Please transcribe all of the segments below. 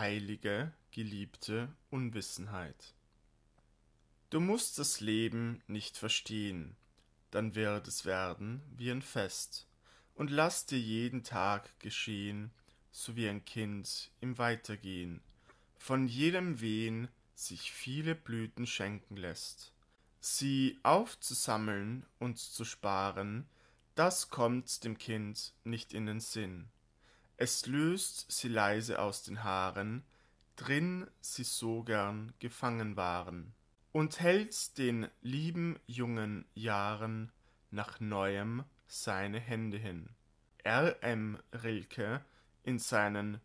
heilige, geliebte Unwissenheit. Du musst das Leben nicht verstehen, dann wird es werden wie ein Fest, und lass dir jeden Tag geschehen, so wie ein Kind im Weitergehen, von jedem Wehen sich viele Blüten schenken lässt. Sie aufzusammeln und zu sparen, das kommt dem Kind nicht in den Sinn. Es löst sie leise aus den Haaren, drin sie so gern gefangen waren, und hält den lieben jungen Jahren nach neuem seine Hände hin. R. M. Rilke in seinen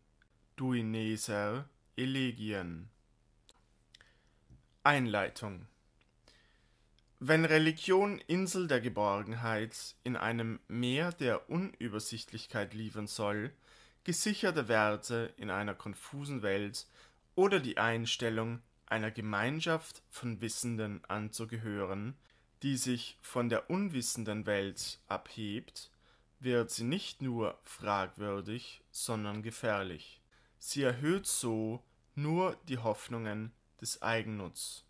Duineser Elegien. Einleitung Wenn Religion Insel der Geborgenheit in einem Meer der Unübersichtlichkeit liefern soll, gesicherte Werte in einer konfusen Welt oder die Einstellung, einer Gemeinschaft von Wissenden anzugehören, die sich von der unwissenden Welt abhebt, wird sie nicht nur fragwürdig, sondern gefährlich. Sie erhöht so nur die Hoffnungen des Eigennutz.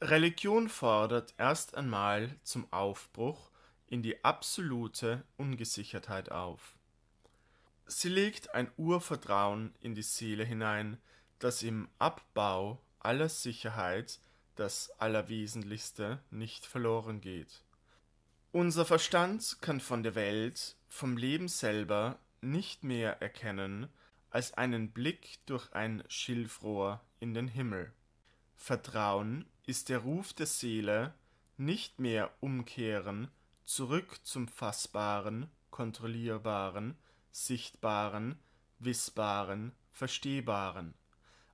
Religion fordert erst einmal zum Aufbruch in die absolute Ungesichertheit auf. Sie legt ein Urvertrauen in die Seele hinein, das im Abbau aller Sicherheit das Allerwesentlichste nicht verloren geht. Unser Verstand kann von der Welt, vom Leben selber nicht mehr erkennen als einen Blick durch ein Schilfrohr in den Himmel. Vertrauen ist der Ruf der Seele, nicht mehr umkehren, zurück zum Fassbaren, Kontrollierbaren, sichtbaren, wissbaren, verstehbaren.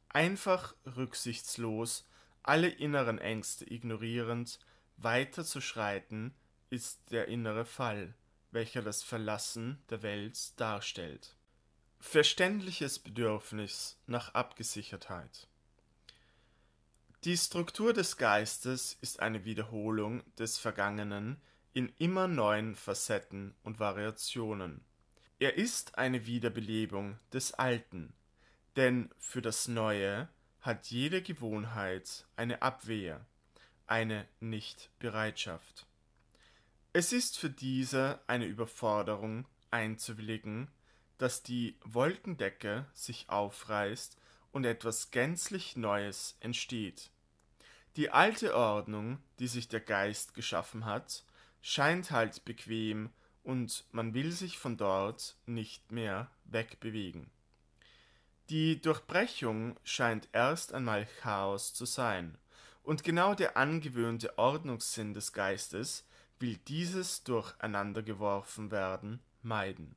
Einfach rücksichtslos, alle inneren Ängste ignorierend, weiter zu schreiten, ist der innere Fall, welcher das Verlassen der Welt darstellt. Verständliches Bedürfnis nach Abgesichertheit. Die Struktur des Geistes ist eine Wiederholung des Vergangenen in immer neuen Facetten und Variationen. Er ist eine Wiederbelebung des Alten, denn für das Neue hat jede Gewohnheit eine Abwehr, eine Nichtbereitschaft. Es ist für diese eine Überforderung einzuwilligen, dass die Wolkendecke sich aufreißt und etwas gänzlich Neues entsteht. Die alte Ordnung, die sich der Geist geschaffen hat, scheint halt bequem und man will sich von dort nicht mehr wegbewegen. Die Durchbrechung scheint erst einmal Chaos zu sein, und genau der angewöhnte Ordnungssinn des Geistes will dieses durcheinandergeworfen werden meiden.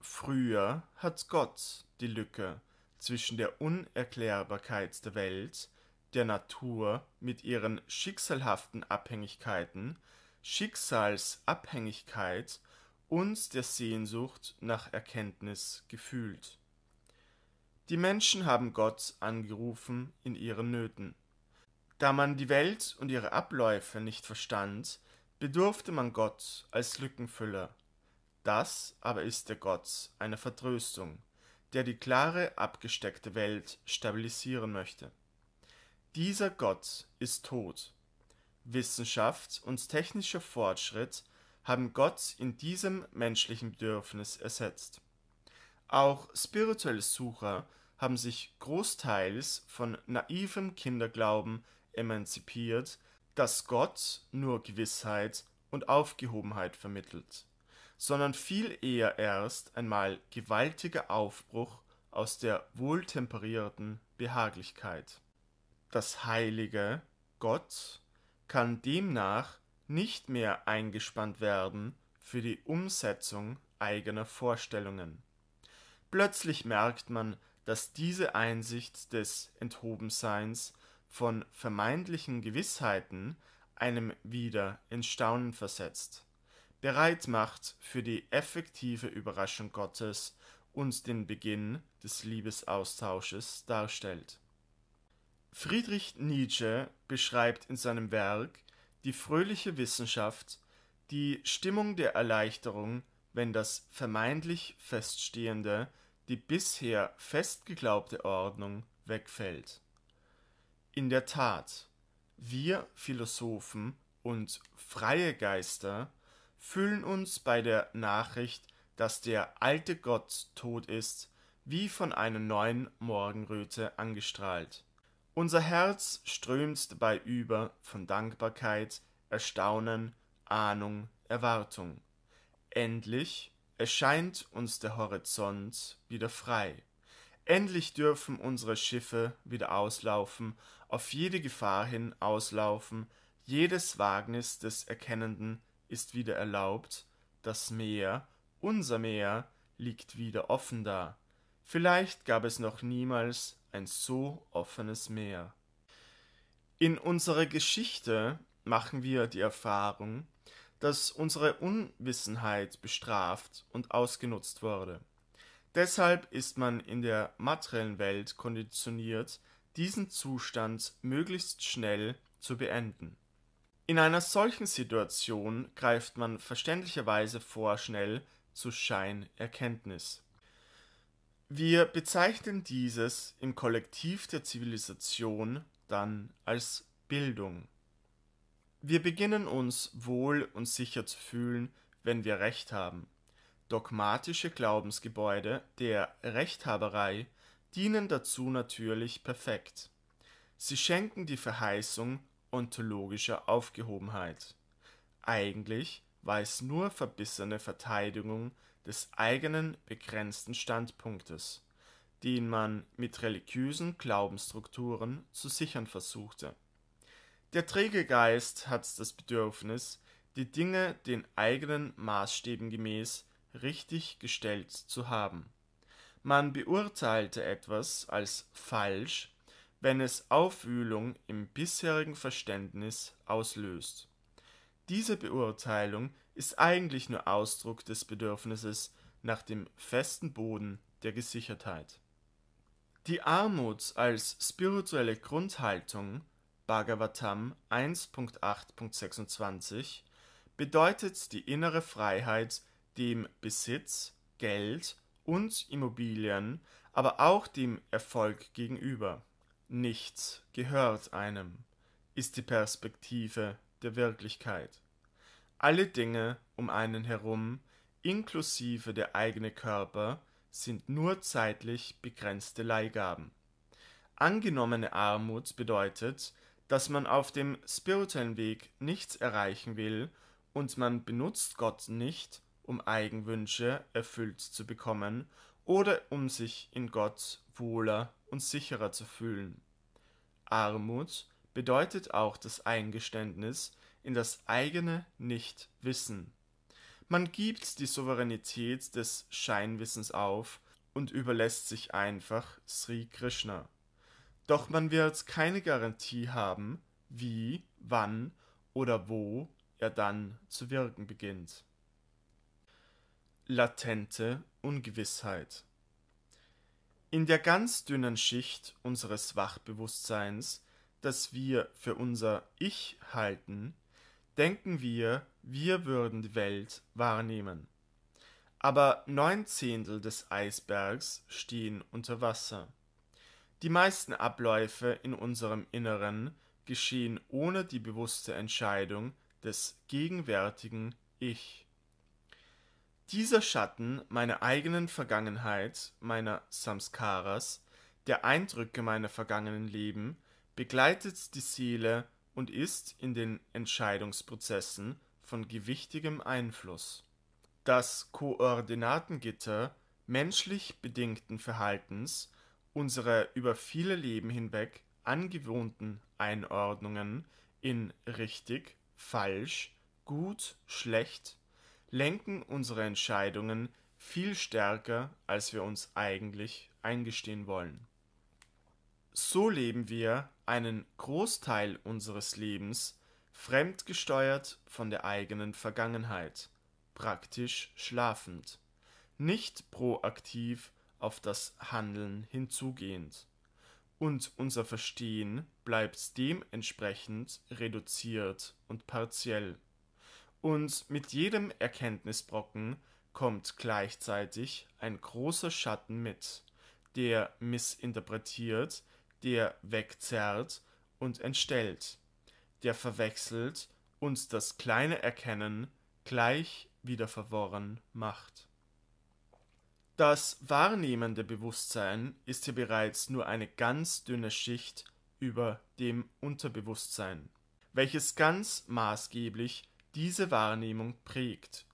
Früher hat Gott die Lücke zwischen der Unerklärbarkeit der Welt, der Natur mit ihren schicksalhaften Abhängigkeiten, Schicksalsabhängigkeit uns der Sehnsucht nach Erkenntnis gefühlt. Die Menschen haben Gott angerufen in ihren Nöten. Da man die Welt und ihre Abläufe nicht verstand, bedurfte man Gott als Lückenfüller. Das aber ist der Gott einer Vertröstung, der die klare, abgesteckte Welt stabilisieren möchte. Dieser Gott ist tot. Wissenschaft und technischer Fortschritt haben Gott in diesem menschlichen Bedürfnis ersetzt. Auch spirituelle Sucher haben sich großteils von naivem Kinderglauben emanzipiert, dass Gott nur Gewissheit und Aufgehobenheit vermittelt, sondern viel eher erst einmal gewaltiger Aufbruch aus der wohltemperierten Behaglichkeit. Das Heilige, Gott, kann demnach nicht mehr eingespannt werden für die Umsetzung eigener Vorstellungen. Plötzlich merkt man, dass diese Einsicht des Enthobenseins von vermeintlichen Gewissheiten einem wieder in Staunen versetzt, bereit macht für die effektive Überraschung Gottes und den Beginn des Liebesaustausches darstellt. Friedrich Nietzsche beschreibt in seinem Werk die fröhliche Wissenschaft, die Stimmung der Erleichterung, wenn das vermeintlich Feststehende, die bisher fest geglaubte Ordnung wegfällt. In der Tat, wir Philosophen und freie Geister fühlen uns bei der Nachricht, dass der alte Gott tot ist, wie von einer neuen Morgenröte angestrahlt unser Herz strömt dabei über von Dankbarkeit, Erstaunen, Ahnung, Erwartung. Endlich erscheint uns der Horizont wieder frei. Endlich dürfen unsere Schiffe wieder auslaufen, auf jede Gefahr hin auslaufen, jedes Wagnis des Erkennenden ist wieder erlaubt, das Meer, unser Meer, liegt wieder offen da. Vielleicht gab es noch niemals ein so offenes Meer. In unserer Geschichte machen wir die Erfahrung, dass unsere Unwissenheit bestraft und ausgenutzt wurde. Deshalb ist man in der materiellen Welt konditioniert, diesen Zustand möglichst schnell zu beenden. In einer solchen Situation greift man verständlicherweise vorschnell zu Scheinerkenntnis. Wir bezeichnen dieses im Kollektiv der Zivilisation dann als Bildung. Wir beginnen uns wohl und sicher zu fühlen, wenn wir Recht haben. Dogmatische Glaubensgebäude der Rechthaberei dienen dazu natürlich perfekt. Sie schenken die Verheißung ontologischer Aufgehobenheit. Eigentlich war es nur verbissene Verteidigung des eigenen begrenzten Standpunktes, den man mit religiösen Glaubensstrukturen zu sichern versuchte. Der träge Geist hat das Bedürfnis, die Dinge den eigenen Maßstäben gemäß richtig gestellt zu haben. Man beurteilte etwas als falsch, wenn es Aufwühlung im bisherigen Verständnis auslöst. Diese Beurteilung ist eigentlich nur Ausdruck des Bedürfnisses nach dem festen Boden der Gesichertheit. Die Armut als spirituelle Grundhaltung Bhagavatam 1.8.26 bedeutet die innere Freiheit, dem Besitz, Geld und Immobilien, aber auch dem Erfolg gegenüber. Nichts gehört einem, ist die Perspektive der Wirklichkeit. Alle Dinge um einen herum, inklusive der eigene Körper, sind nur zeitlich begrenzte Leihgaben. Angenommene Armut bedeutet, dass man auf dem spirituellen Weg nichts erreichen will und man benutzt Gott nicht, um Eigenwünsche erfüllt zu bekommen oder um sich in Gott wohler und sicherer zu fühlen. Armut bedeutet auch das Eingeständnis, in das eigene Nichtwissen. Man gibt die Souveränität des Scheinwissens auf und überlässt sich einfach Sri Krishna. Doch man wird keine Garantie haben, wie, wann oder wo er dann zu wirken beginnt. Latente Ungewissheit In der ganz dünnen Schicht unseres Wachbewusstseins, das wir für unser Ich halten, denken wir, wir würden die Welt wahrnehmen. Aber neun Zehntel des Eisbergs stehen unter Wasser. Die meisten Abläufe in unserem Inneren geschehen ohne die bewusste Entscheidung des gegenwärtigen Ich. Dieser Schatten meiner eigenen Vergangenheit, meiner Samskaras, der Eindrücke meiner vergangenen Leben, begleitet die Seele und ist in den Entscheidungsprozessen von gewichtigem Einfluss. Das Koordinatengitter menschlich bedingten Verhaltens, unsere über viele Leben hinweg angewohnten Einordnungen in richtig, falsch, gut, schlecht lenken unsere Entscheidungen viel stärker, als wir uns eigentlich eingestehen wollen. So leben wir einen Großteil unseres Lebens fremdgesteuert von der eigenen Vergangenheit, praktisch schlafend, nicht proaktiv auf das Handeln hinzugehend. Und unser Verstehen bleibt dementsprechend reduziert und partiell. Und mit jedem Erkenntnisbrocken kommt gleichzeitig ein großer Schatten mit, der missinterpretiert, der wegzerrt und entstellt, der verwechselt und das kleine Erkennen gleich wieder verworren macht. Das wahrnehmende Bewusstsein ist hier bereits nur eine ganz dünne Schicht über dem Unterbewusstsein, welches ganz maßgeblich diese Wahrnehmung prägt.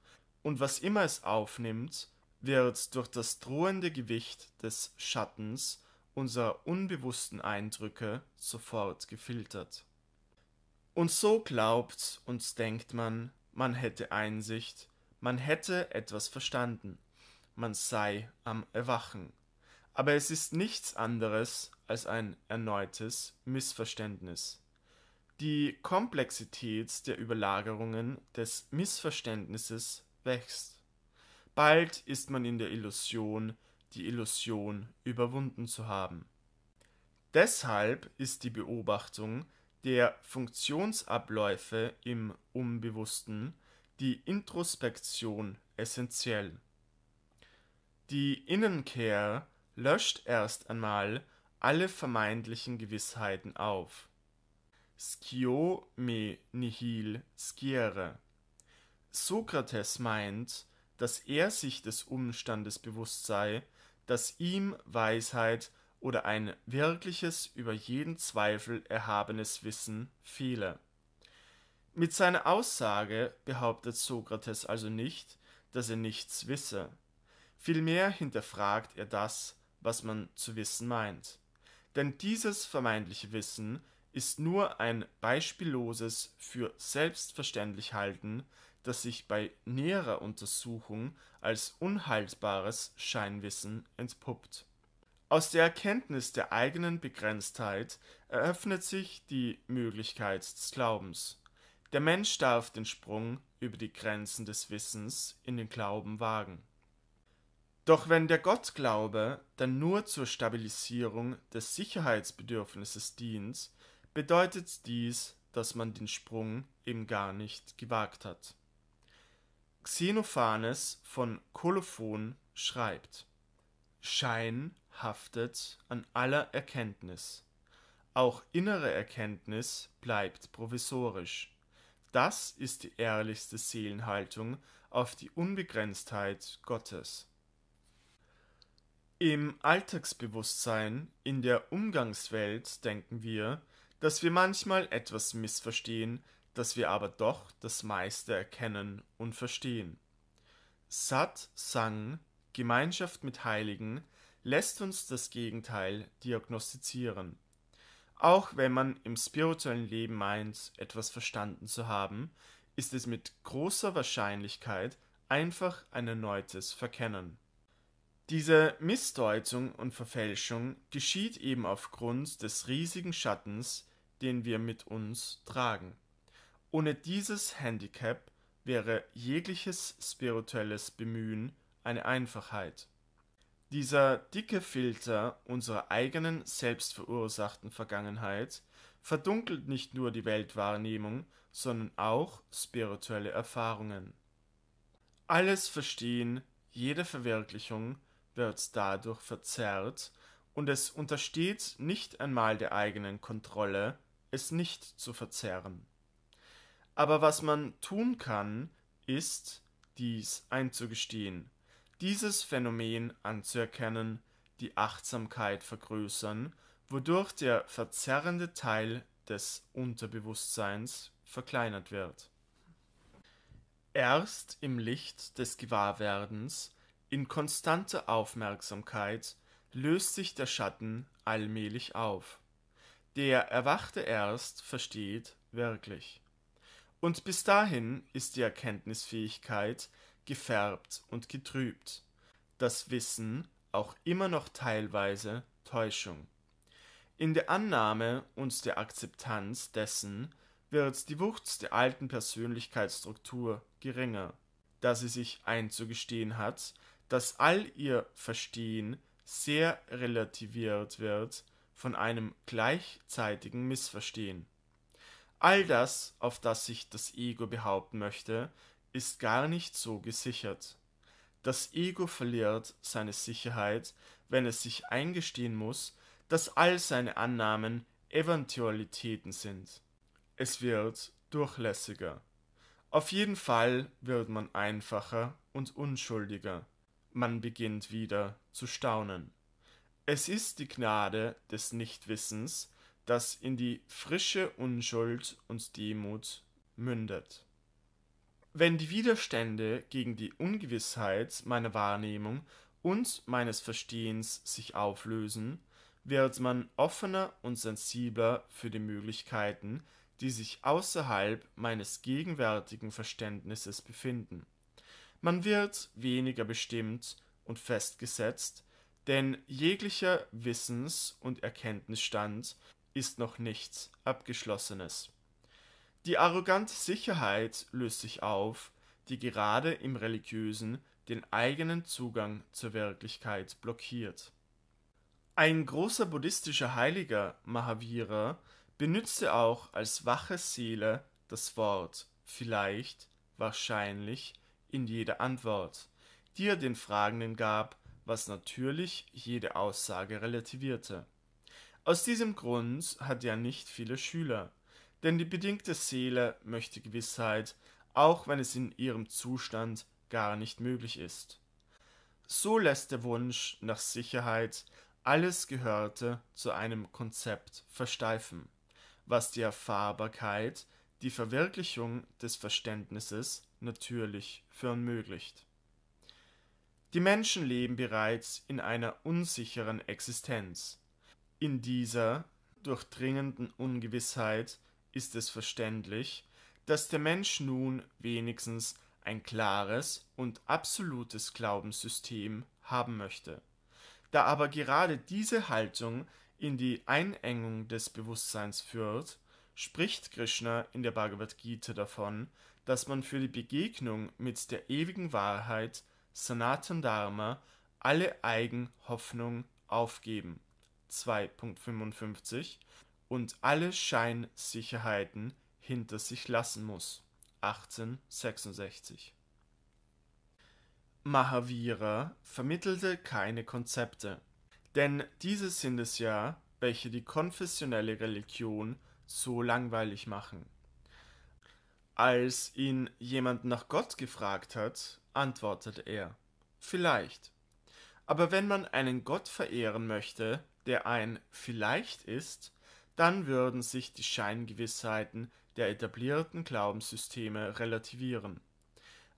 Und was immer es aufnimmt, wird durch das drohende Gewicht des Schattens unserer unbewussten Eindrücke sofort gefiltert. Und so glaubt und denkt man, man hätte Einsicht, man hätte etwas verstanden, man sei am Erwachen. Aber es ist nichts anderes als ein erneutes Missverständnis. Die Komplexität der Überlagerungen des Missverständnisses wächst. Bald ist man in der Illusion, die Illusion überwunden zu haben. Deshalb ist die Beobachtung der Funktionsabläufe im Unbewussten die Introspektion essentiell. Die Innenkehr löscht erst einmal alle vermeintlichen Gewissheiten auf. Scio me nihil skiere. Sokrates meint, dass er sich des Umstandes bewusst sei, dass ihm Weisheit oder ein wirkliches, über jeden Zweifel erhabenes Wissen fehle. Mit seiner Aussage behauptet Sokrates also nicht, dass er nichts wisse. Vielmehr hinterfragt er das, was man zu wissen meint. Denn dieses vermeintliche Wissen ist nur ein beispielloses für selbstverständlich halten das sich bei näherer Untersuchung als unhaltbares Scheinwissen entpuppt. Aus der Erkenntnis der eigenen Begrenztheit eröffnet sich die Möglichkeit des Glaubens. Der Mensch darf den Sprung über die Grenzen des Wissens in den Glauben wagen. Doch wenn der Gottglaube dann nur zur Stabilisierung des Sicherheitsbedürfnisses dient, bedeutet dies, dass man den Sprung eben gar nicht gewagt hat. Xenophanes von Kolophon schreibt: Schein haftet an aller Erkenntnis. Auch innere Erkenntnis bleibt provisorisch. Das ist die ehrlichste Seelenhaltung auf die Unbegrenztheit Gottes. Im Alltagsbewusstsein, in der Umgangswelt denken wir, dass wir manchmal etwas missverstehen, dass wir aber doch das meiste erkennen und verstehen. Sat Sang, Gemeinschaft mit Heiligen, lässt uns das Gegenteil diagnostizieren. Auch wenn man im spirituellen Leben meint, etwas verstanden zu haben, ist es mit großer Wahrscheinlichkeit einfach ein erneutes Verkennen. Diese Missdeutung und Verfälschung geschieht eben aufgrund des riesigen Schattens, den wir mit uns tragen. Ohne dieses Handicap wäre jegliches spirituelles Bemühen eine Einfachheit. Dieser dicke Filter unserer eigenen selbstverursachten Vergangenheit verdunkelt nicht nur die Weltwahrnehmung, sondern auch spirituelle Erfahrungen. Alles Verstehen, jede Verwirklichung wird dadurch verzerrt und es untersteht nicht einmal der eigenen Kontrolle, es nicht zu verzerren. Aber was man tun kann, ist, dies einzugestehen, dieses Phänomen anzuerkennen, die Achtsamkeit vergrößern, wodurch der verzerrende Teil des Unterbewusstseins verkleinert wird. Erst im Licht des Gewahrwerdens, in konstanter Aufmerksamkeit, löst sich der Schatten allmählich auf. Der Erwachte erst versteht wirklich. Und bis dahin ist die Erkenntnisfähigkeit gefärbt und getrübt. Das Wissen auch immer noch teilweise Täuschung. In der Annahme und der Akzeptanz dessen wird die Wucht der alten Persönlichkeitsstruktur geringer, da sie sich einzugestehen hat, dass all ihr Verstehen sehr relativiert wird von einem gleichzeitigen Missverstehen. All das, auf das sich das Ego behaupten möchte, ist gar nicht so gesichert. Das Ego verliert seine Sicherheit, wenn es sich eingestehen muss, dass all seine Annahmen Eventualitäten sind. Es wird durchlässiger. Auf jeden Fall wird man einfacher und unschuldiger. Man beginnt wieder zu staunen. Es ist die Gnade des Nichtwissens, das in die frische Unschuld und Demut mündet. Wenn die Widerstände gegen die Ungewissheit meiner Wahrnehmung und meines Verstehens sich auflösen, wird man offener und sensibler für die Möglichkeiten, die sich außerhalb meines gegenwärtigen Verständnisses befinden. Man wird weniger bestimmt und festgesetzt, denn jeglicher Wissens- und Erkenntnisstand ist noch nichts Abgeschlossenes. Die arrogante Sicherheit löst sich auf, die gerade im Religiösen den eigenen Zugang zur Wirklichkeit blockiert. Ein großer buddhistischer Heiliger, Mahavira, benützte auch als wache Seele das Wort vielleicht, wahrscheinlich in jeder Antwort, die er den Fragenden gab, was natürlich jede Aussage relativierte. Aus diesem Grund hat er nicht viele Schüler, denn die bedingte Seele möchte Gewissheit, auch wenn es in ihrem Zustand gar nicht möglich ist. So lässt der Wunsch nach Sicherheit alles Gehörte zu einem Konzept versteifen, was die Erfahrbarkeit, die Verwirklichung des Verständnisses natürlich verunmöglicht. Die Menschen leben bereits in einer unsicheren Existenz, in dieser durchdringenden Ungewissheit ist es verständlich, dass der Mensch nun wenigstens ein klares und absolutes Glaubenssystem haben möchte. Da aber gerade diese Haltung in die Einengung des Bewusstseins führt, spricht Krishna in der Bhagavad Gita davon, dass man für die Begegnung mit der ewigen Wahrheit Sanatan Dharma alle Eigenhoffnung aufgeben 2.55 und alle Scheinsicherheiten hinter sich lassen muss. 1866. Mahavira vermittelte keine Konzepte, denn diese sind es ja, welche die konfessionelle Religion so langweilig machen. Als ihn jemand nach Gott gefragt hat, antwortete er Vielleicht. Aber wenn man einen Gott verehren möchte, der ein vielleicht ist, dann würden sich die Scheingewissheiten der etablierten Glaubenssysteme relativieren.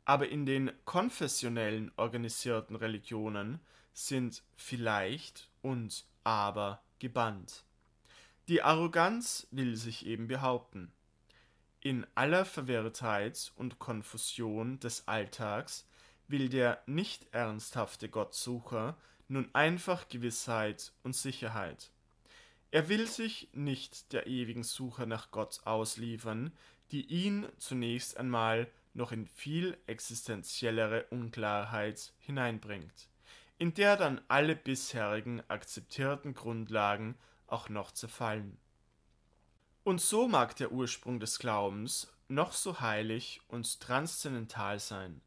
Aber in den konfessionellen organisierten Religionen sind vielleicht und aber gebannt. Die Arroganz will sich eben behaupten. In aller Verwirrtheit und Konfusion des Alltags will der nicht ernsthafte Gottsucher nun einfach Gewissheit und Sicherheit. Er will sich nicht der ewigen Suche nach Gott ausliefern, die ihn zunächst einmal noch in viel existenziellere Unklarheit hineinbringt, in der dann alle bisherigen akzeptierten Grundlagen auch noch zerfallen. Und so mag der Ursprung des Glaubens noch so heilig und transzendental sein,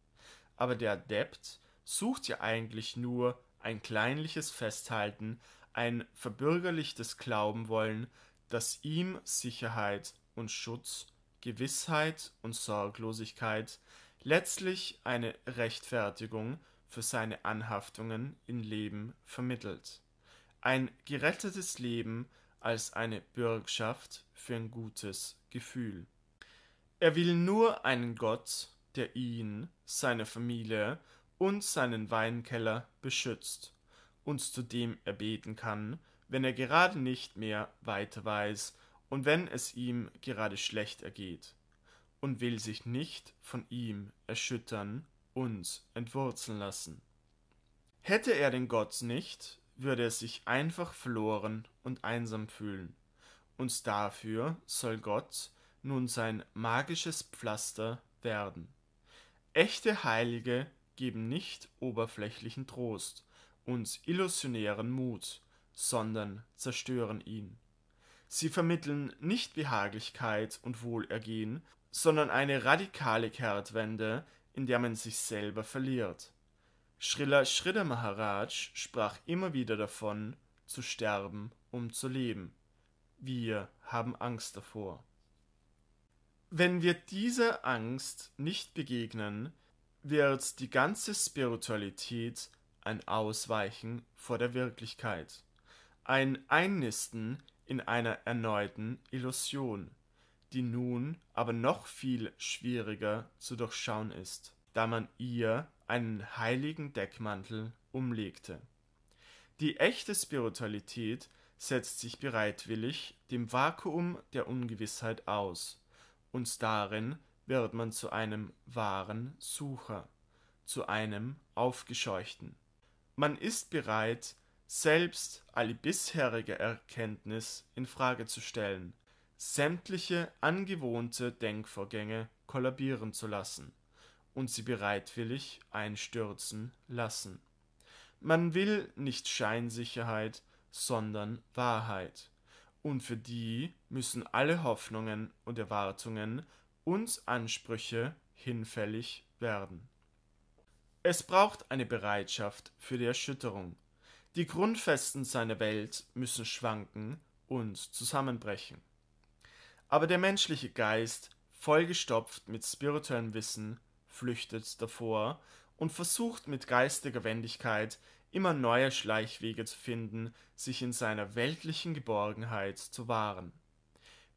aber der Adept sucht ja eigentlich nur ein kleinliches Festhalten, ein verbürgerlichtes Glauben wollen, das ihm Sicherheit und Schutz, Gewissheit und Sorglosigkeit, letztlich eine Rechtfertigung für seine Anhaftungen in Leben vermittelt. Ein gerettetes Leben als eine Bürgschaft für ein gutes Gefühl. Er will nur einen Gott, der ihn, seine Familie und seinen Weinkeller beschützt und zu dem er beten kann, wenn er gerade nicht mehr weiter weiß und wenn es ihm gerade schlecht ergeht, und will sich nicht von ihm erschüttern und entwurzeln lassen. Hätte er den Gott nicht, würde er sich einfach verloren und einsam fühlen, und dafür soll Gott nun sein magisches Pflaster werden. Echte Heilige geben nicht oberflächlichen Trost und illusionären Mut, sondern zerstören ihn. Sie vermitteln nicht Behaglichkeit und Wohlergehen, sondern eine radikale Kehrtwende, in der man sich selber verliert. Schriller Shrida Maharaj sprach immer wieder davon, zu sterben, um zu leben. Wir haben Angst davor. Wenn wir dieser Angst nicht begegnen, wird die ganze Spiritualität ein Ausweichen vor der Wirklichkeit, ein Einnisten in einer erneuten Illusion, die nun aber noch viel schwieriger zu durchschauen ist, da man ihr einen heiligen Deckmantel umlegte. Die echte Spiritualität setzt sich bereitwillig dem Vakuum der Ungewissheit aus, und darin wird man zu einem wahren Sucher, zu einem Aufgescheuchten. Man ist bereit, selbst alle bisherige Erkenntnis in Frage zu stellen, sämtliche angewohnte Denkvorgänge kollabieren zu lassen und sie bereitwillig einstürzen lassen. Man will nicht Scheinsicherheit, sondern Wahrheit. Und für die müssen alle Hoffnungen und Erwartungen uns Ansprüche hinfällig werden. Es braucht eine Bereitschaft für die Erschütterung. Die Grundfesten seiner Welt müssen schwanken und zusammenbrechen. Aber der menschliche Geist, vollgestopft mit spirituellem Wissen, flüchtet davor und versucht mit geistiger Wendigkeit immer neue Schleichwege zu finden, sich in seiner weltlichen Geborgenheit zu wahren.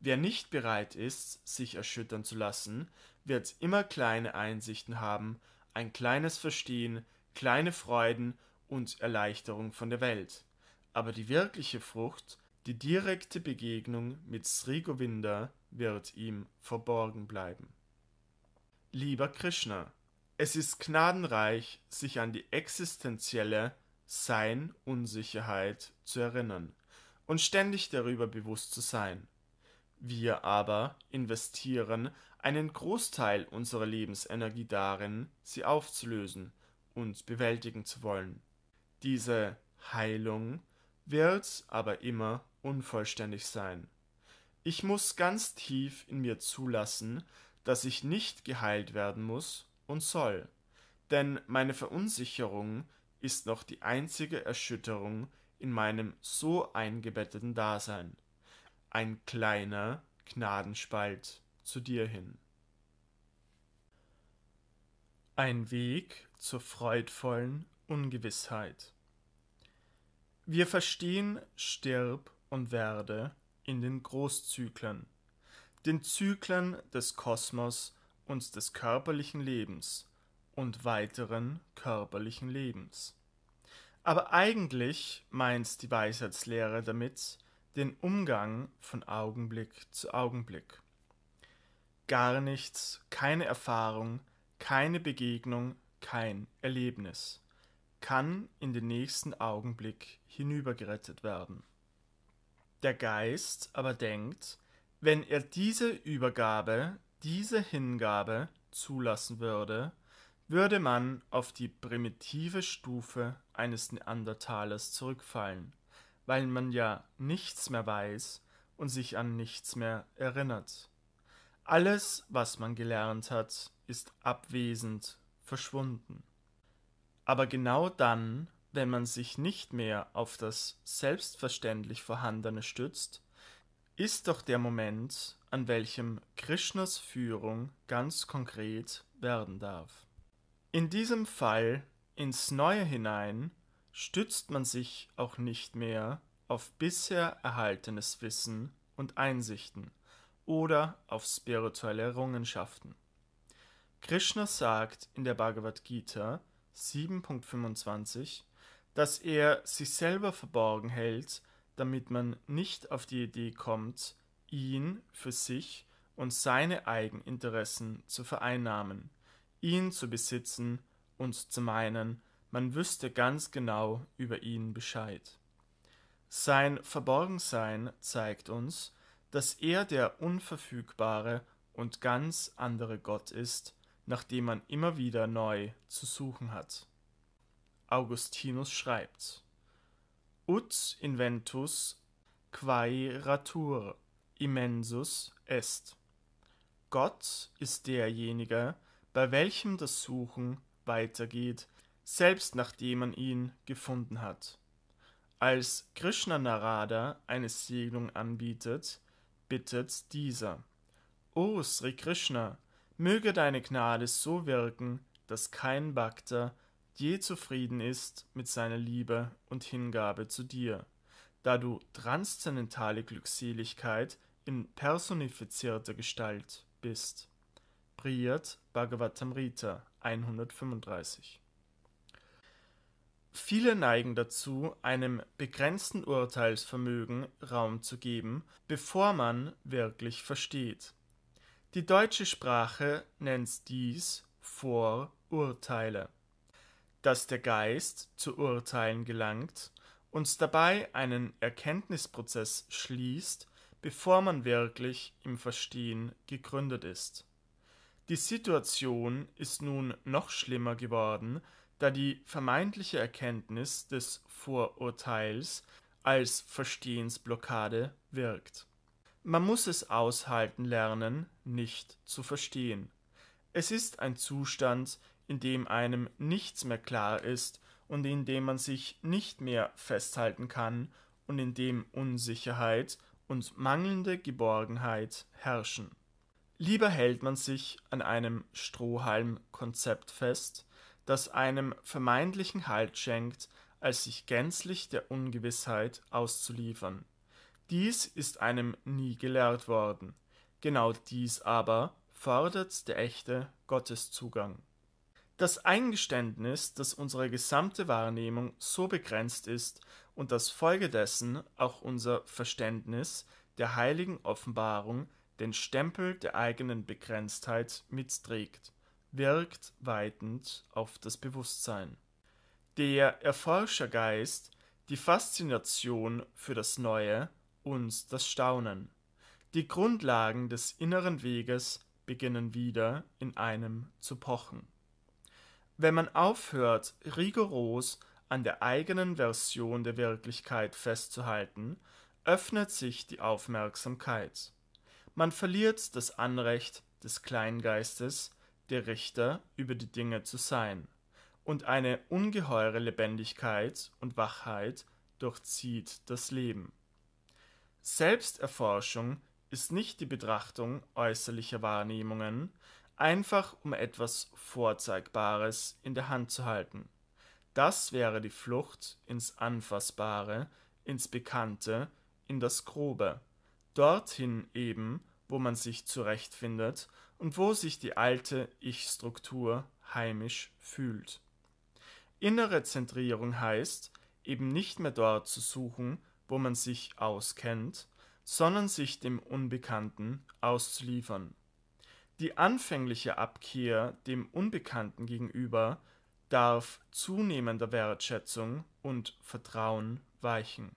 Wer nicht bereit ist, sich erschüttern zu lassen, wird immer kleine Einsichten haben, ein kleines Verstehen, kleine Freuden und Erleichterung von der Welt. Aber die wirkliche Frucht, die direkte Begegnung mit Sri Govinda, wird ihm verborgen bleiben. Lieber Krishna, es ist gnadenreich, sich an die existenzielle Sein-Unsicherheit zu erinnern und ständig darüber bewusst zu sein. Wir aber investieren einen Großteil unserer Lebensenergie darin, sie aufzulösen und bewältigen zu wollen. Diese Heilung wird aber immer unvollständig sein. Ich muss ganz tief in mir zulassen, dass ich nicht geheilt werden muss und soll, denn meine Verunsicherung ist noch die einzige Erschütterung in meinem so eingebetteten Dasein ein kleiner Gnadenspalt zu dir hin. Ein Weg zur freudvollen Ungewissheit. Wir verstehen Stirb und Werde in den Großzyklen, den Zyklen des Kosmos und des körperlichen Lebens und weiteren körperlichen Lebens. Aber eigentlich meint die Weisheitslehre damit, den Umgang von Augenblick zu Augenblick. Gar nichts, keine Erfahrung, keine Begegnung, kein Erlebnis kann in den nächsten Augenblick hinübergerettet werden. Der Geist aber denkt, wenn er diese Übergabe, diese Hingabe zulassen würde, würde man auf die primitive Stufe eines Neandertalers zurückfallen, weil man ja nichts mehr weiß und sich an nichts mehr erinnert. Alles, was man gelernt hat, ist abwesend verschwunden. Aber genau dann, wenn man sich nicht mehr auf das selbstverständlich Vorhandene stützt, ist doch der Moment, an welchem Krishnas Führung ganz konkret werden darf. In diesem Fall ins Neue hinein stützt man sich auch nicht mehr auf bisher erhaltenes Wissen und Einsichten oder auf spirituelle Errungenschaften. Krishna sagt in der Bhagavad Gita 7.25, dass er sich selber verborgen hält, damit man nicht auf die Idee kommt, ihn für sich und seine Eigeninteressen zu vereinnahmen, ihn zu besitzen und zu meinen, man wüsste ganz genau über ihn Bescheid. Sein Verborgensein zeigt uns, dass er der unverfügbare und ganz andere Gott ist, nach dem man immer wieder neu zu suchen hat. Augustinus schreibt Ut inventus quae ratur immensus est. Gott ist derjenige, bei welchem das Suchen weitergeht, selbst nachdem man ihn gefunden hat. Als Krishna Narada eine Segnung anbietet, bittet dieser: O Sri Krishna, möge deine Gnade so wirken, dass kein Bhakta je zufrieden ist mit seiner Liebe und Hingabe zu dir, da du transzendentale Glückseligkeit in personifizierter Gestalt bist. Priyat Bhagavatamrita 135 Viele neigen dazu, einem begrenzten Urteilsvermögen Raum zu geben, bevor man wirklich versteht. Die deutsche Sprache nennt dies Vorurteile. Dass der Geist zu Urteilen gelangt und dabei einen Erkenntnisprozess schließt, bevor man wirklich im Verstehen gegründet ist. Die Situation ist nun noch schlimmer geworden, da die vermeintliche Erkenntnis des Vorurteils als Verstehensblockade wirkt. Man muss es aushalten lernen, nicht zu verstehen. Es ist ein Zustand, in dem einem nichts mehr klar ist und in dem man sich nicht mehr festhalten kann und in dem Unsicherheit und mangelnde Geborgenheit herrschen. Lieber hält man sich an einem Strohhalmkonzept fest, das einem vermeintlichen Halt schenkt, als sich gänzlich der Ungewissheit auszuliefern. Dies ist einem nie gelehrt worden. Genau dies aber fordert der echte Gotteszugang. Das Eingeständnis, dass unsere gesamte Wahrnehmung so begrenzt ist und dass folgedessen auch unser Verständnis der heiligen Offenbarung den Stempel der eigenen Begrenztheit mitträgt wirkt weitend auf das Bewusstsein. Der Erforschergeist, die Faszination für das Neue und das Staunen. Die Grundlagen des inneren Weges beginnen wieder in einem zu pochen. Wenn man aufhört, rigoros an der eigenen Version der Wirklichkeit festzuhalten, öffnet sich die Aufmerksamkeit. Man verliert das Anrecht des Kleingeistes der Richter über die Dinge zu sein, und eine ungeheure Lebendigkeit und Wachheit durchzieht das Leben. Selbsterforschung ist nicht die Betrachtung äußerlicher Wahrnehmungen, einfach um etwas Vorzeigbares in der Hand zu halten. Das wäre die Flucht ins Anfassbare, ins Bekannte, in das Grobe dorthin eben, wo man sich zurechtfindet und wo sich die alte Ich-Struktur heimisch fühlt. Innere Zentrierung heißt, eben nicht mehr dort zu suchen, wo man sich auskennt, sondern sich dem Unbekannten auszuliefern. Die anfängliche Abkehr dem Unbekannten gegenüber darf zunehmender Wertschätzung und Vertrauen weichen.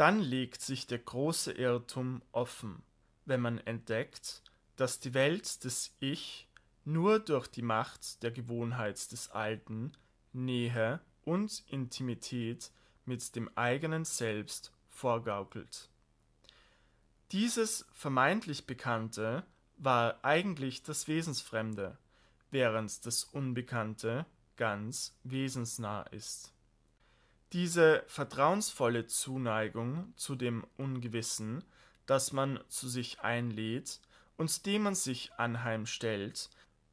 Dann legt sich der große Irrtum offen, wenn man entdeckt, dass die Welt des Ich nur durch die Macht der Gewohnheit des Alten Nähe und Intimität mit dem eigenen Selbst vorgaukelt. Dieses vermeintlich Bekannte war eigentlich das Wesensfremde, während das Unbekannte ganz wesensnah ist. Diese vertrauensvolle Zuneigung zu dem Ungewissen, das man zu sich einlädt und dem man sich anheimstellt,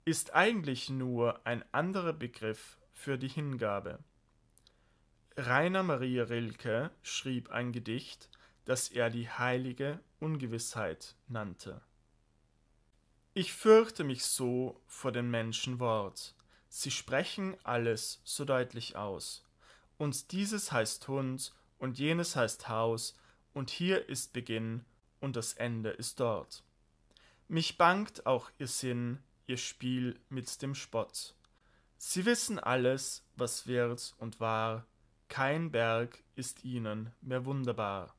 ist eigentlich nur ein anderer Begriff für die Hingabe. Rainer Maria Rilke schrieb ein Gedicht, das er die heilige Ungewissheit nannte. Ich fürchte mich so vor den Menschen Wort. Sie sprechen alles so deutlich aus und dieses heißt Hund, und jenes heißt Haus, und hier ist Beginn, und das Ende ist dort. Mich bangt auch ihr Sinn, ihr Spiel mit dem Spott. Sie wissen alles, was wird und war, kein Berg ist ihnen mehr wunderbar.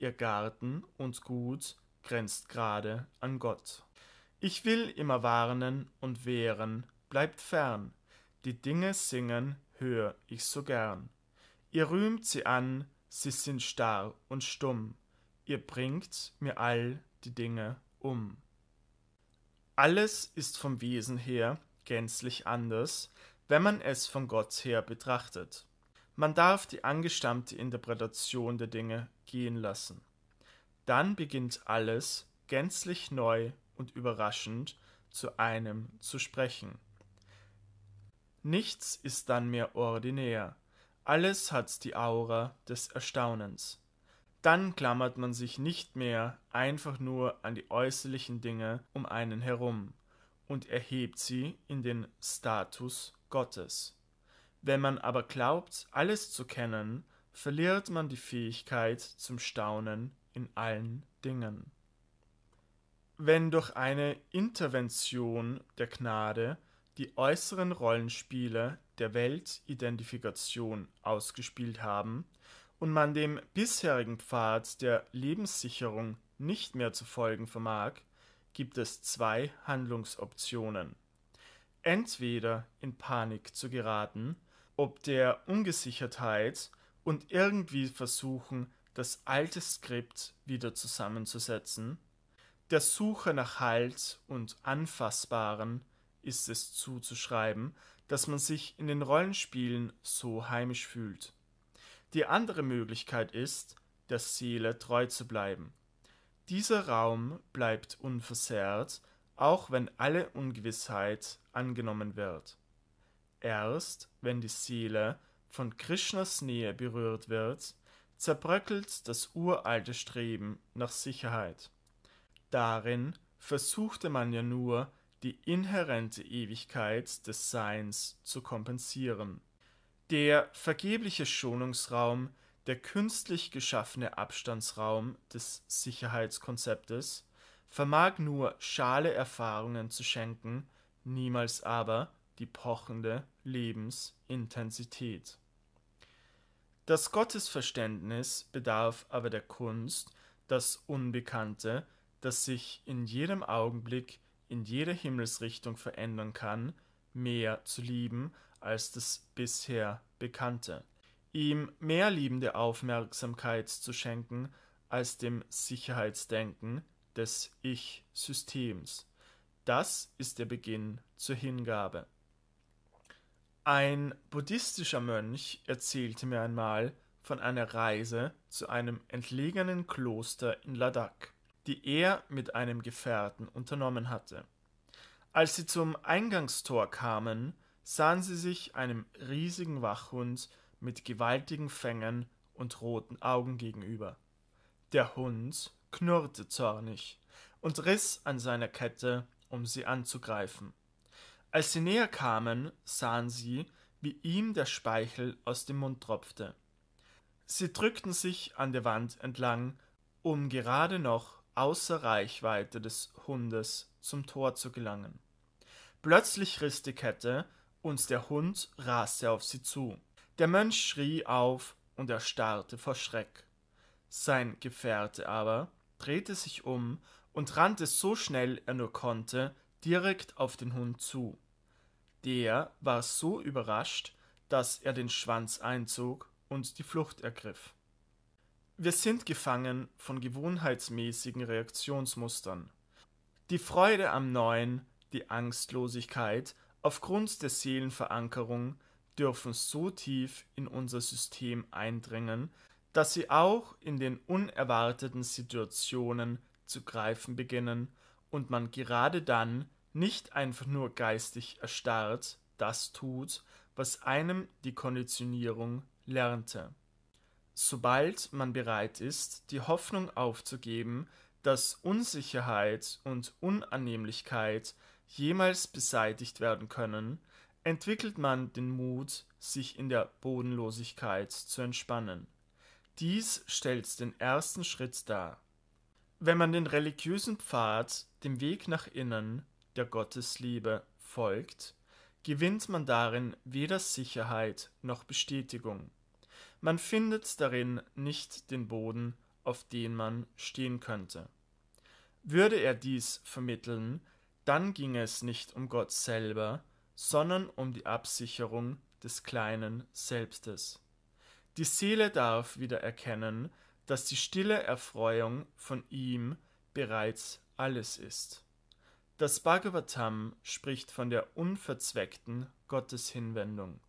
Ihr Garten und Gut grenzt gerade an Gott. Ich will immer warnen und wehren, bleibt fern, die Dinge singen, hör ich so gern. Ihr rühmt sie an, sie sind starr und stumm, ihr bringt mir all die Dinge um. Alles ist vom Wesen her gänzlich anders, wenn man es von Gott her betrachtet. Man darf die angestammte Interpretation der Dinge gehen lassen. Dann beginnt alles gänzlich neu und überraschend zu einem zu sprechen. Nichts ist dann mehr ordinär. Alles hat die Aura des Erstaunens. Dann klammert man sich nicht mehr einfach nur an die äußerlichen Dinge um einen herum und erhebt sie in den Status Gottes. Wenn man aber glaubt, alles zu kennen, verliert man die Fähigkeit zum Staunen in allen Dingen. Wenn durch eine Intervention der Gnade die äußeren Rollenspiele der Weltidentifikation ausgespielt haben und man dem bisherigen Pfad der Lebenssicherung nicht mehr zu folgen vermag, gibt es zwei Handlungsoptionen. Entweder in Panik zu geraten, ob der Ungesichertheit und irgendwie versuchen, das alte Skript wieder zusammenzusetzen, der Suche nach Halt und Anfassbaren ist es zuzuschreiben, dass man sich in den Rollenspielen so heimisch fühlt. Die andere Möglichkeit ist, der Seele treu zu bleiben. Dieser Raum bleibt unversehrt, auch wenn alle Ungewissheit angenommen wird. Erst wenn die Seele von Krishnas Nähe berührt wird, zerbröckelt das uralte Streben nach Sicherheit. Darin versuchte man ja nur, die inhärente Ewigkeit des Seins zu kompensieren. Der vergebliche Schonungsraum, der künstlich geschaffene Abstandsraum des Sicherheitskonzeptes, vermag nur schale Erfahrungen zu schenken, niemals aber die pochende Lebensintensität. Das Gottesverständnis bedarf aber der Kunst, das Unbekannte, das sich in jedem Augenblick in jede Himmelsrichtung verändern kann, mehr zu lieben als das bisher Bekannte, ihm mehr liebende Aufmerksamkeit zu schenken als dem Sicherheitsdenken des Ich-Systems. Das ist der Beginn zur Hingabe. Ein buddhistischer Mönch erzählte mir einmal von einer Reise zu einem entlegenen Kloster in Ladakh die er mit einem Gefährten unternommen hatte. Als sie zum Eingangstor kamen, sahen sie sich einem riesigen Wachhund mit gewaltigen Fängen und roten Augen gegenüber. Der Hund knurrte zornig und riss an seiner Kette, um sie anzugreifen. Als sie näher kamen, sahen sie, wie ihm der Speichel aus dem Mund tropfte. Sie drückten sich an der Wand entlang, um gerade noch außer Reichweite des Hundes zum Tor zu gelangen. Plötzlich riss die Kette, und der Hund raste auf sie zu. Der Mönch schrie auf und erstarrte vor Schreck. Sein Gefährte aber drehte sich um und rannte so schnell er nur konnte direkt auf den Hund zu. Der war so überrascht, dass er den Schwanz einzog und die Flucht ergriff. Wir sind gefangen von gewohnheitsmäßigen Reaktionsmustern. Die Freude am Neuen, die Angstlosigkeit aufgrund der Seelenverankerung dürfen so tief in unser System eindringen, dass sie auch in den unerwarteten Situationen zu greifen beginnen und man gerade dann nicht einfach nur geistig erstarrt das tut, was einem die Konditionierung lernte. Sobald man bereit ist, die Hoffnung aufzugeben, dass Unsicherheit und Unannehmlichkeit jemals beseitigt werden können, entwickelt man den Mut, sich in der Bodenlosigkeit zu entspannen. Dies stellt den ersten Schritt dar. Wenn man den religiösen Pfad, dem Weg nach innen, der Gottesliebe, folgt, gewinnt man darin weder Sicherheit noch Bestätigung. Man findet darin nicht den Boden, auf den man stehen könnte. Würde er dies vermitteln, dann ging es nicht um Gott selber, sondern um die Absicherung des kleinen Selbstes. Die Seele darf wieder erkennen, dass die stille Erfreuung von ihm bereits alles ist. Das Bhagavatam spricht von der unverzweckten Gotteshinwendung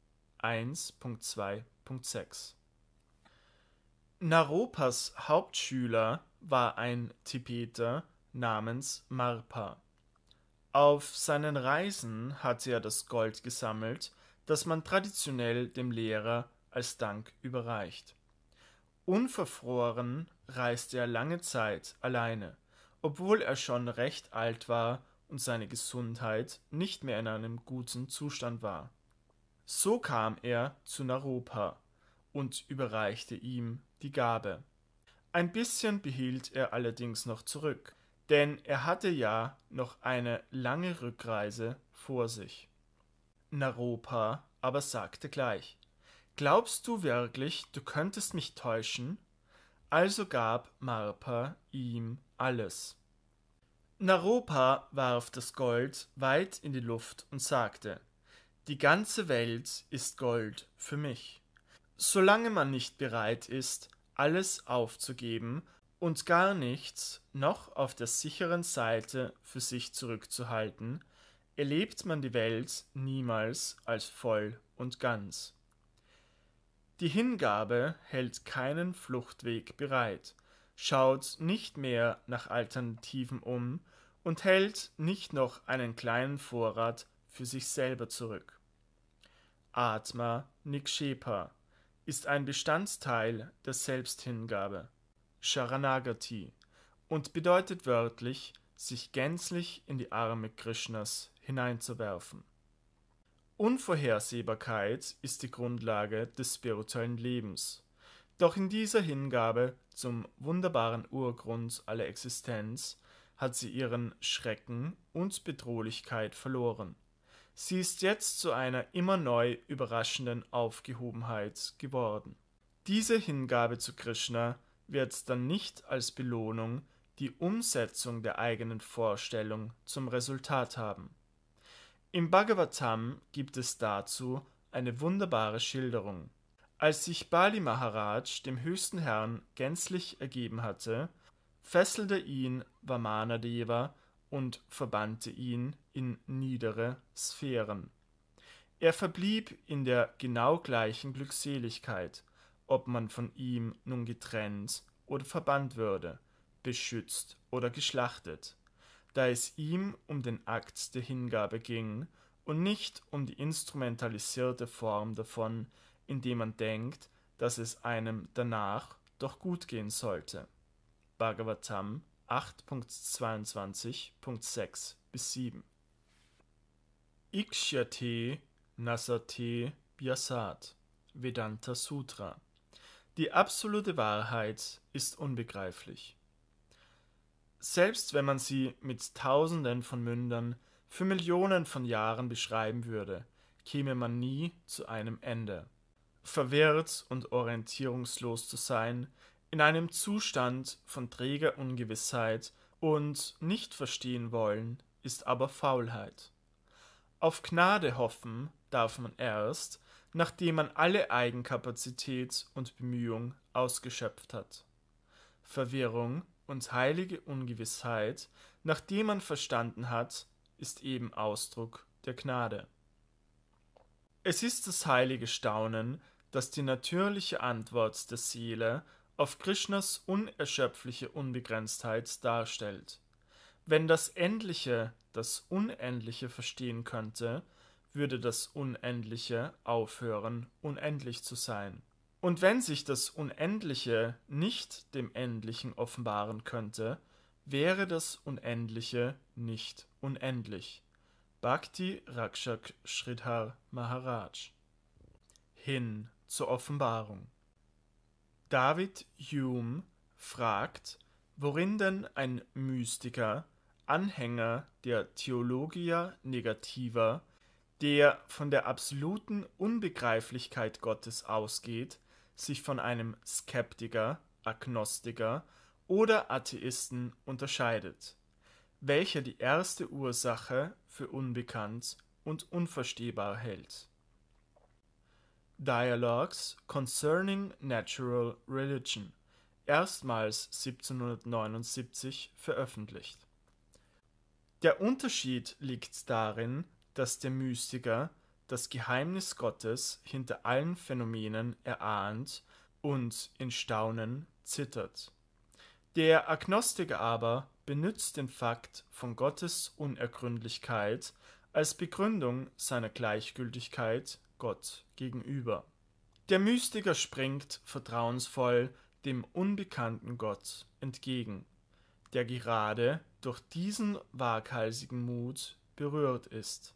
1.2.6 Naropas Hauptschüler war ein Tibeter namens Marpa. Auf seinen Reisen hatte er das Gold gesammelt, das man traditionell dem Lehrer als Dank überreicht. Unverfroren reiste er lange Zeit alleine, obwohl er schon recht alt war und seine Gesundheit nicht mehr in einem guten Zustand war. So kam er zu Naropa und überreichte ihm die Gabe. Ein bisschen behielt er allerdings noch zurück, denn er hatte ja noch eine lange Rückreise vor sich. Naropa aber sagte gleich Glaubst du wirklich, du könntest mich täuschen? Also gab Marpa ihm alles. Naropa warf das Gold weit in die Luft und sagte Die ganze Welt ist Gold für mich. Solange man nicht bereit ist, alles aufzugeben und gar nichts noch auf der sicheren Seite für sich zurückzuhalten, erlebt man die Welt niemals als voll und ganz. Die Hingabe hält keinen Fluchtweg bereit, schaut nicht mehr nach Alternativen um und hält nicht noch einen kleinen Vorrat für sich selber zurück. Atma Nikschepa ist ein Bestandteil der Selbsthingabe Sharanagati und bedeutet wörtlich, sich gänzlich in die Arme Krishnas hineinzuwerfen. Unvorhersehbarkeit ist die Grundlage des spirituellen Lebens. Doch in dieser Hingabe zum wunderbaren Urgrund aller Existenz hat sie ihren Schrecken und Bedrohlichkeit verloren. Sie ist jetzt zu einer immer neu überraschenden Aufgehobenheit geworden. Diese Hingabe zu Krishna wird dann nicht als Belohnung die Umsetzung der eigenen Vorstellung zum Resultat haben. Im Bhagavatam gibt es dazu eine wunderbare Schilderung. Als sich Bali Maharaj dem höchsten Herrn gänzlich ergeben hatte, fesselte ihn Vamanadeva und verbannte ihn in niedere Sphären. Er verblieb in der genau gleichen Glückseligkeit, ob man von ihm nun getrennt oder verbannt würde, beschützt oder geschlachtet, da es ihm um den Akt der Hingabe ging und nicht um die instrumentalisierte Form davon, indem man denkt, dass es einem danach doch gut gehen sollte. Bhagavatam 8.22.6 bis 7. Ikshate Nasate Vyasat Vedanta Sutra Die absolute Wahrheit ist unbegreiflich. Selbst wenn man sie mit Tausenden von Mündern für Millionen von Jahren beschreiben würde, käme man nie zu einem Ende. Verwirrt und orientierungslos zu sein, in einem Zustand von träger Ungewissheit und nicht verstehen wollen ist aber Faulheit. Auf Gnade hoffen darf man erst, nachdem man alle Eigenkapazität und Bemühung ausgeschöpft hat. Verwirrung und heilige Ungewissheit, nachdem man verstanden hat, ist eben Ausdruck der Gnade. Es ist das heilige Staunen, das die natürliche Antwort der Seele auf Krishnas unerschöpfliche Unbegrenztheit darstellt. Wenn das Endliche das Unendliche verstehen könnte, würde das Unendliche aufhören, unendlich zu sein. Und wenn sich das Unendliche nicht dem Endlichen offenbaren könnte, wäre das Unendliche nicht unendlich. Bhakti Rakshak Sridhar Maharaj Hin zur Offenbarung. David Hume fragt, worin denn ein Mystiker, Anhänger der Theologia negativa, der von der absoluten Unbegreiflichkeit Gottes ausgeht, sich von einem Skeptiker, Agnostiker oder Atheisten unterscheidet, welcher die erste Ursache für unbekannt und unverstehbar hält Dialogues Concerning Natural Religion, erstmals 1779 veröffentlicht. Der Unterschied liegt darin, dass der Mystiker das Geheimnis Gottes hinter allen Phänomenen erahnt und in Staunen zittert. Der Agnostiker aber benützt den Fakt von Gottes Unergründlichkeit als Begründung seiner Gleichgültigkeit Gott gegenüber. Der Mystiker springt vertrauensvoll dem unbekannten Gott entgegen, der gerade durch diesen waghalsigen Mut berührt ist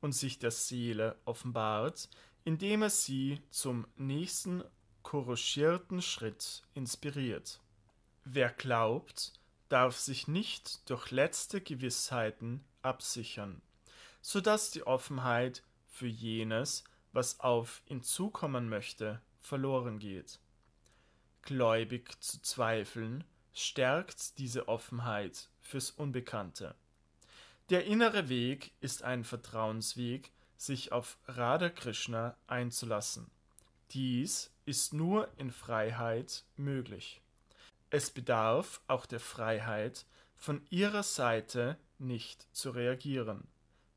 und sich der Seele offenbart, indem er sie zum nächsten couragierten Schritt inspiriert. Wer glaubt, darf sich nicht durch letzte Gewissheiten absichern, so dass die Offenheit für jenes was auf ihn zukommen möchte, verloren geht. Gläubig zu zweifeln stärkt diese Offenheit fürs Unbekannte. Der innere Weg ist ein Vertrauensweg, sich auf Radha Krishna einzulassen. Dies ist nur in Freiheit möglich. Es bedarf auch der Freiheit, von ihrer Seite nicht zu reagieren.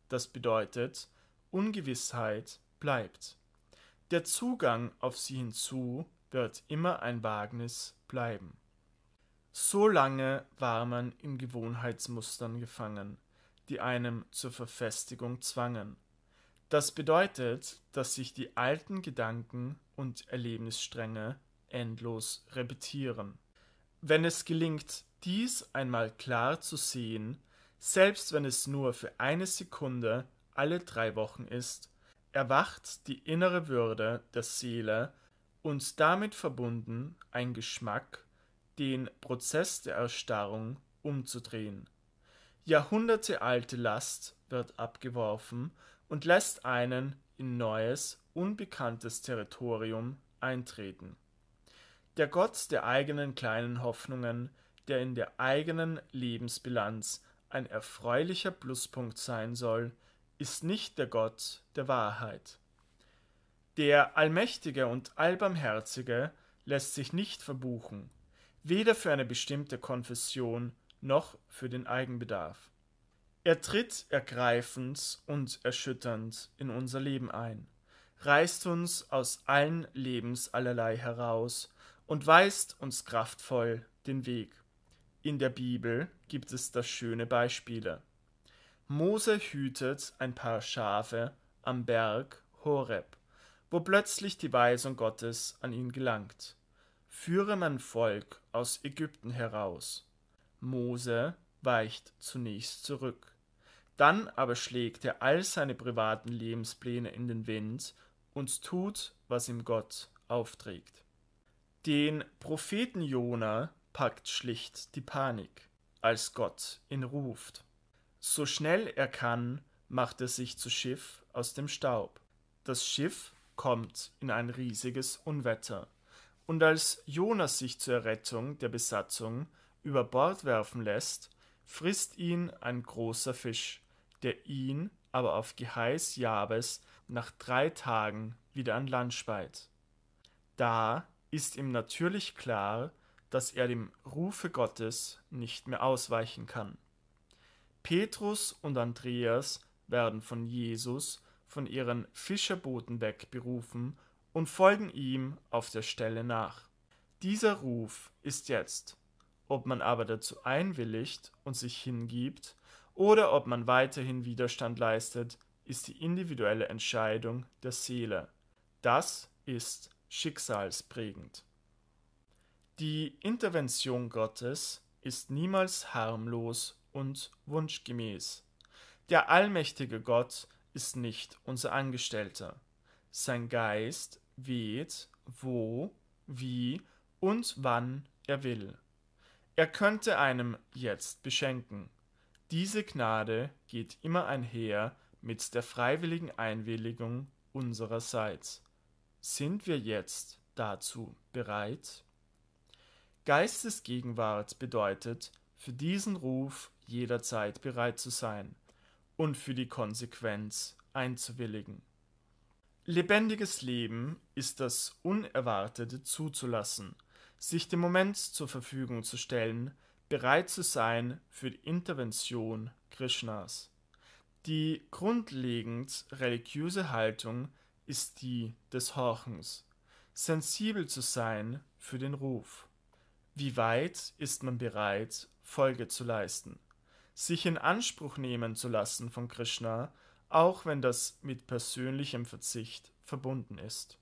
Das bedeutet, Ungewissheit bleibt. Der Zugang auf sie hinzu wird immer ein Wagnis bleiben. So lange war man in Gewohnheitsmustern gefangen, die einem zur Verfestigung zwangen. Das bedeutet, dass sich die alten Gedanken und Erlebnisstränge endlos repetieren. Wenn es gelingt, dies einmal klar zu sehen, selbst wenn es nur für eine Sekunde alle drei Wochen ist, erwacht die innere Würde der Seele und damit verbunden ein Geschmack, den Prozess der Erstarrung umzudrehen. Jahrhundertealte Last wird abgeworfen und lässt einen in neues, unbekanntes Territorium eintreten. Der Gott der eigenen kleinen Hoffnungen, der in der eigenen Lebensbilanz ein erfreulicher Pluspunkt sein soll, ist nicht der Gott der Wahrheit. Der Allmächtige und Allbarmherzige lässt sich nicht verbuchen, weder für eine bestimmte Konfession noch für den Eigenbedarf. Er tritt ergreifend und erschütternd in unser Leben ein, reißt uns aus allen Lebensallerlei heraus und weist uns kraftvoll den Weg. In der Bibel gibt es da schöne Beispiele. Mose hütet ein paar Schafe am Berg Horeb, wo plötzlich die Weisung Gottes an ihn gelangt. Führe mein Volk aus Ägypten heraus. Mose weicht zunächst zurück. Dann aber schlägt er all seine privaten Lebenspläne in den Wind und tut, was ihm Gott aufträgt. Den Propheten Jona packt schlicht die Panik, als Gott ihn ruft. So schnell er kann, macht er sich zu Schiff aus dem Staub. Das Schiff kommt in ein riesiges Unwetter. Und als Jonas sich zur Errettung der Besatzung über Bord werfen lässt, frisst ihn ein großer Fisch, der ihn aber auf Geheiß Jabes nach drei Tagen wieder an Land speit. Da ist ihm natürlich klar, dass er dem Rufe Gottes nicht mehr ausweichen kann. Petrus und Andreas werden von Jesus von ihren Fischerbooten wegberufen und folgen ihm auf der Stelle nach. Dieser Ruf ist jetzt. Ob man aber dazu einwilligt und sich hingibt oder ob man weiterhin Widerstand leistet, ist die individuelle Entscheidung der Seele. Das ist schicksalsprägend. Die Intervention Gottes ist niemals harmlos und wunschgemäß. Der allmächtige Gott ist nicht unser Angestellter. Sein Geist weht, wo, wie und wann er will. Er könnte einem jetzt beschenken. Diese Gnade geht immer einher mit der freiwilligen Einwilligung unsererseits. Sind wir jetzt dazu bereit? Geistesgegenwart bedeutet, für diesen Ruf jederzeit bereit zu sein und für die Konsequenz einzuwilligen. Lebendiges Leben ist das Unerwartete zuzulassen, sich dem Moment zur Verfügung zu stellen, bereit zu sein für die Intervention Krishnas. Die grundlegend religiöse Haltung ist die des Horchens, sensibel zu sein für den Ruf. Wie weit ist man bereit, Folge zu leisten. Sich in Anspruch nehmen zu lassen von Krishna, auch wenn das mit persönlichem Verzicht verbunden ist.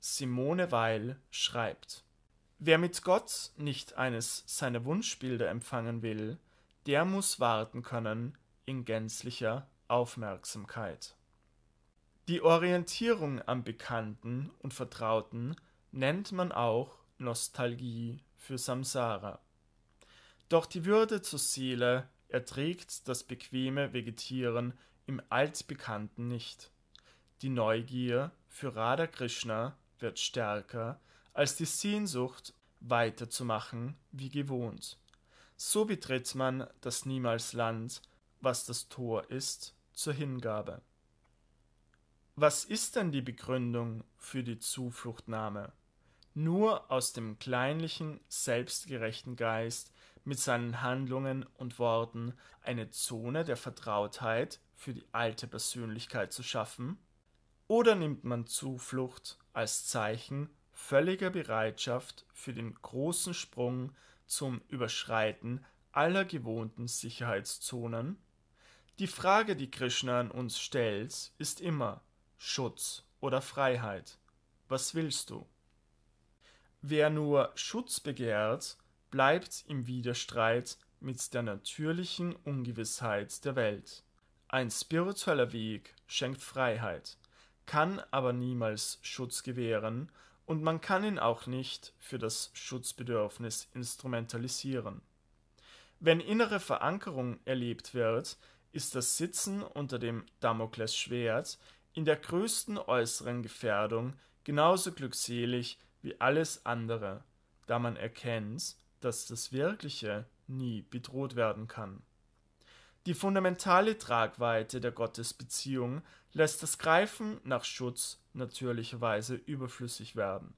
Simone Weil schreibt Wer mit Gott nicht eines seiner Wunschbilder empfangen will, der muss warten können in gänzlicher Aufmerksamkeit. Die Orientierung am Bekannten und Vertrauten nennt man auch Nostalgie für Samsara. Doch die Würde zur Seele erträgt das bequeme Vegetieren im Altbekannten nicht. Die Neugier für Radha Krishna wird stärker als die Sehnsucht, weiterzumachen wie gewohnt. So betritt man das Niemalsland, was das Tor ist, zur Hingabe. Was ist denn die Begründung für die Zufluchtnahme? Nur aus dem kleinlichen, selbstgerechten Geist mit seinen Handlungen und Worten eine Zone der Vertrautheit für die alte Persönlichkeit zu schaffen? Oder nimmt man Zuflucht als Zeichen völliger Bereitschaft für den großen Sprung zum Überschreiten aller gewohnten Sicherheitszonen? Die Frage, die Krishna an uns stellt, ist immer Schutz oder Freiheit. Was willst du? Wer nur Schutz begehrt, bleibt im Widerstreit mit der natürlichen Ungewissheit der Welt. Ein spiritueller Weg schenkt Freiheit, kann aber niemals Schutz gewähren und man kann ihn auch nicht für das Schutzbedürfnis instrumentalisieren. Wenn innere Verankerung erlebt wird, ist das Sitzen unter dem Damoklesschwert in der größten äußeren Gefährdung genauso glückselig wie alles andere, da man erkennt, dass das Wirkliche nie bedroht werden kann. Die fundamentale Tragweite der Gottesbeziehung lässt das Greifen nach Schutz natürlicherweise überflüssig werden.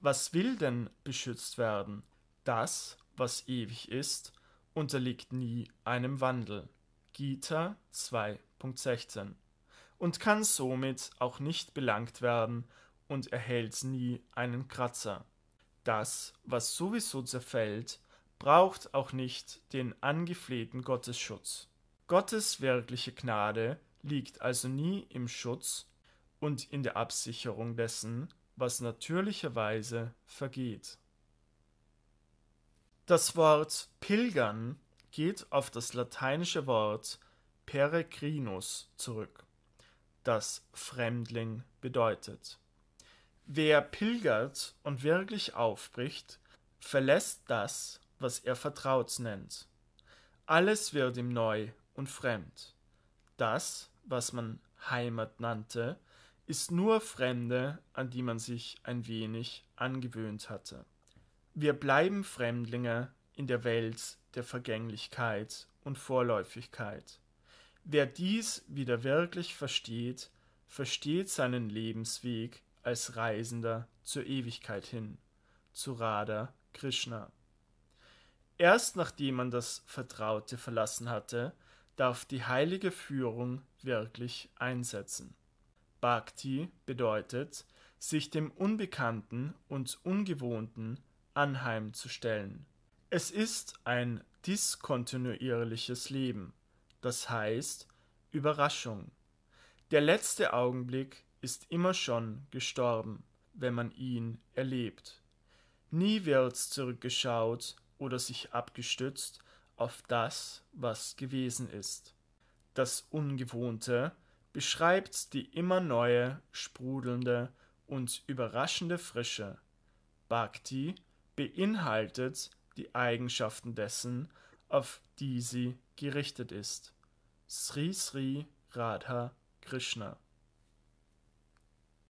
Was will denn beschützt werden? Das, was ewig ist, unterliegt nie einem Wandel. Gita 2.16 und kann somit auch nicht belangt werden und erhält nie einen Kratzer. Das, was sowieso zerfällt, braucht auch nicht den angeflehten Gottesschutz. Gottes wirkliche Gnade liegt also nie im Schutz und in der Absicherung dessen, was natürlicherweise vergeht. Das Wort Pilgern geht auf das lateinische Wort Peregrinus zurück, das Fremdling bedeutet. Wer pilgert und wirklich aufbricht, verlässt das, was er vertraut nennt. Alles wird ihm neu und fremd. Das, was man Heimat nannte, ist nur Fremde, an die man sich ein wenig angewöhnt hatte. Wir bleiben Fremdlinge in der Welt der Vergänglichkeit und Vorläufigkeit. Wer dies wieder wirklich versteht, versteht seinen Lebensweg als Reisender zur Ewigkeit hin, zu Radha Krishna. Erst nachdem man das Vertraute verlassen hatte, darf die heilige Führung wirklich einsetzen. Bhakti bedeutet, sich dem Unbekannten und Ungewohnten anheimzustellen. Es ist ein diskontinuierliches Leben, das heißt Überraschung. Der letzte Augenblick ist immer schon gestorben, wenn man ihn erlebt. Nie wird's zurückgeschaut oder sich abgestützt auf das, was gewesen ist. Das Ungewohnte beschreibt die immer neue, sprudelnde und überraschende Frische. Bhakti beinhaltet die Eigenschaften dessen, auf die sie gerichtet ist. Sri Sri Radha Krishna